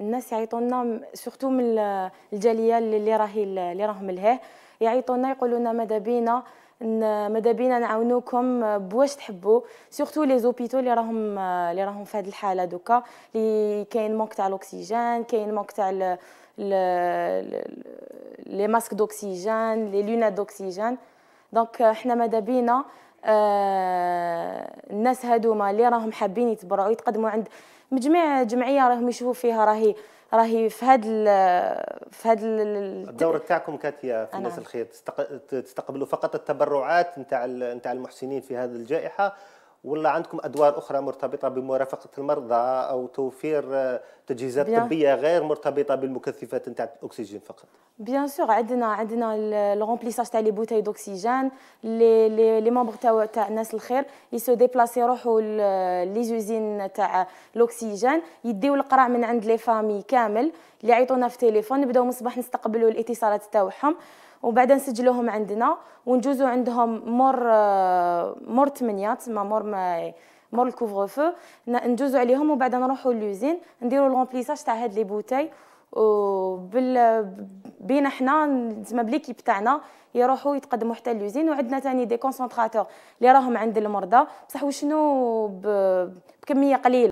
الناس يعيطوا لنا سورتو من الجاليه اللي راهي اللي راهم لهيه يعيطوا لنا يقولوا لنا ماذا بينا ماذا بينا نعاونوكم بواش تحبوا سورتو لي زوبيتو اللي راهم اللي راهم في هذه الحاله دوكا اللي كاين مونك تاع الاكسجين كاين مونك تاع لي ماسك دوكسيجين لي لونا دوكسيجين دونك حنا ماذا بينا آه، الناس هادو ما اللي راهم حابين يتبرعوا يتقدموا عند مجميع جمعيه راهم يشوفوا فيها راهي راهي في هذا في هذا الدور تاعكم كاتيا في الناس نعم. الخير تستقبلوا فقط التبرعات نتاع نتاع المحسنين في هذه الجائحه ولا عندكم ادوار اخرى مرتبطه بمرافقه المرضى او توفير آه، تجهيزات بيان. طبيه غير مرتبطه بالمكثفات نتاع الاكسجين فقط بيان سور عندنا عندنا الرومبليساج تاع لي بوتاي دوكسيجين لي لي لي ممبر تاع تاع الناس الخير يسو ديبلاسي يروحوا لي زوزين تاع الاكسجين يديو القرع من عند لي فامي كامل اللي يعيطونا في تليفون نبداو من الصباح نستقبلوا الاتصالات تاعهم وبعد نسجلوهم عندنا ونجوزو عندهم مور آه، مور 8 تسمى مور ما مور الكوفر فو ندوزو عليهم وبعد نروحو لوزين نديرو لومبليساج تاع هاد لي بوتاي وبال بين حنا زعما بليكيب تاعنا يروحوا يتقدموا حتى لوزين وعندنا ثاني دي كونسونطراتور اللي راهم عند المرضى بصح وشنو بكميه قليله